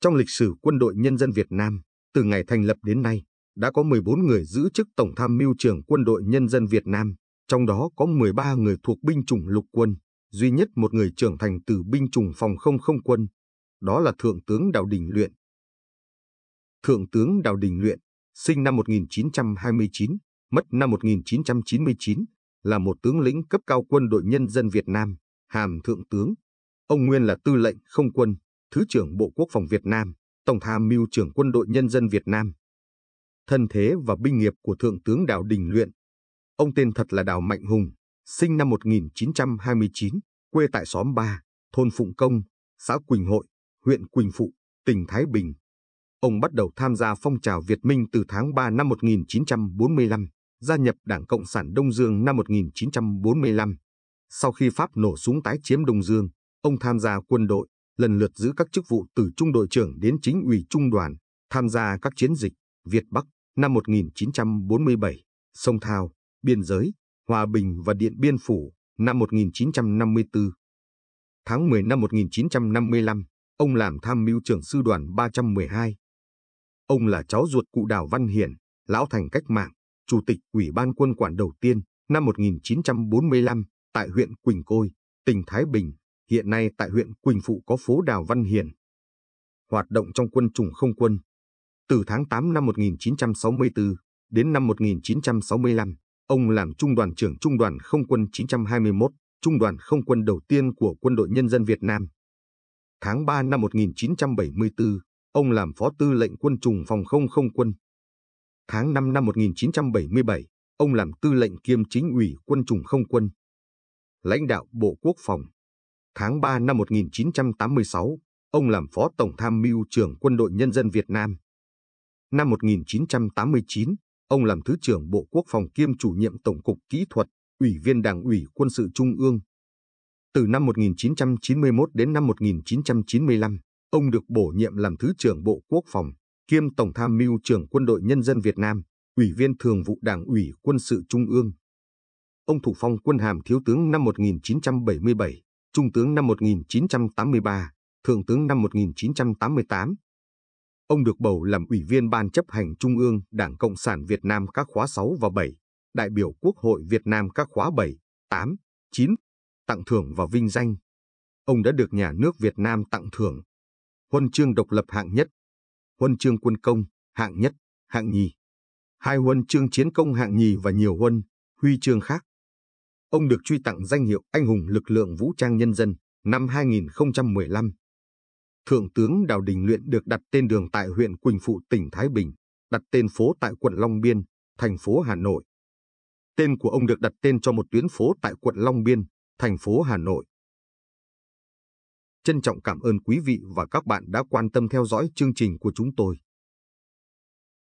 Trong lịch sử quân đội nhân dân Việt Nam, từ ngày thành lập đến nay, đã có 14 người giữ chức Tổng tham mưu trưởng quân đội nhân dân Việt Nam, trong đó có 13 người thuộc binh chủng lục quân, duy nhất một người trưởng thành từ binh chủng phòng không không quân, đó là Thượng tướng Đào Đình Luyện. Thượng tướng Đào Đình Luyện, sinh năm 1929, mất năm 1999, là một tướng lĩnh cấp cao quân đội nhân dân Việt Nam, hàm thượng tướng. Ông Nguyên là tư lệnh không quân, Thứ trưởng Bộ Quốc phòng Việt Nam, Tổng tham mưu trưởng Quân đội Nhân dân Việt Nam. Thân thế và binh nghiệp của Thượng tướng Đào Đình Luyện. Ông tên thật là Đào Mạnh Hùng, sinh năm 1929, quê tại xóm 3, thôn Phụng Công, xã Quỳnh Hội, huyện Quỳnh Phụ, tỉnh Thái Bình. Ông bắt đầu tham gia phong trào Việt Minh từ tháng 3 năm 1945, gia nhập Đảng Cộng sản Đông Dương năm 1945. Sau khi Pháp nổ súng tái chiếm Đông Dương, ông tham gia quân đội, lần lượt giữ các chức vụ từ trung đội trưởng đến chính ủy trung đoàn, tham gia các chiến dịch Việt Bắc năm 1947, Sông Thao, Biên Giới, Hòa Bình và Điện Biên Phủ năm 1954. Tháng 10 năm 1955, ông làm tham mưu trưởng sư đoàn 312. Ông là cháu ruột cụ Đào Văn Hiển, lão thành cách mạng, chủ tịch Ủy ban quân quản đầu tiên năm 1945 tại huyện Quỳnh Côi, tỉnh Thái Bình hiện nay tại huyện Quỳnh Phụ có phố Đào Văn Hiền. Hoạt động trong quân chủng không quân, từ tháng 8 năm 1964 đến năm 1965, ông làm trung đoàn trưởng Trung đoàn Không quân 921, Trung đoàn Không quân đầu tiên của Quân đội Nhân dân Việt Nam. Tháng 3 năm 1974, ông làm phó tư lệnh quân chủng phòng không không quân. Tháng 5 năm 1977, ông làm tư lệnh kiêm chính ủy quân chủng không quân. Lãnh đạo Bộ Quốc phòng, tháng 3 năm 1986, ông làm Phó Tổng Tham mưu trưởng Quân đội Nhân dân Việt Nam. Năm 1989, ông làm Thứ trưởng Bộ Quốc phòng kiêm chủ nhiệm Tổng cục Kỹ thuật, Ủy viên Đảng ủy Quân sự Trung ương. Từ năm 1991 đến năm 1995, ông được bổ nhiệm làm Thứ trưởng Bộ Quốc phòng, kiêm Tổng tham mưu trưởng Quân đội Nhân dân Việt Nam, Ủy viên Thường vụ Đảng ủy Quân sự Trung ương. Ông thủ phong quân hàm thiếu tướng năm 1977. Trung tướng năm 1983, Thượng tướng năm 1988. Ông được bầu làm Ủy viên Ban chấp hành Trung ương Đảng Cộng sản Việt Nam các khóa 6 và 7, đại biểu Quốc hội Việt Nam các khóa 7, 8, 9, tặng thưởng và vinh danh. Ông đã được nhà nước Việt Nam tặng thưởng huân chương độc lập hạng nhất, huân chương quân công hạng nhất, hạng nhì, hai huân chương chiến công hạng nhì và nhiều huân, huy chương khác ông được truy tặng danh hiệu Anh hùng lực lượng vũ trang nhân dân năm 2015. Thượng tướng Đào Đình Luyện được đặt tên đường tại huyện Quỳnh Phụ, tỉnh Thái Bình, đặt tên phố tại quận Long Biên, thành phố Hà Nội. Tên của ông được đặt tên cho một tuyến phố tại quận Long Biên, thành phố Hà Nội. Trân trọng cảm ơn quý vị và các bạn đã quan tâm theo dõi chương trình của chúng tôi.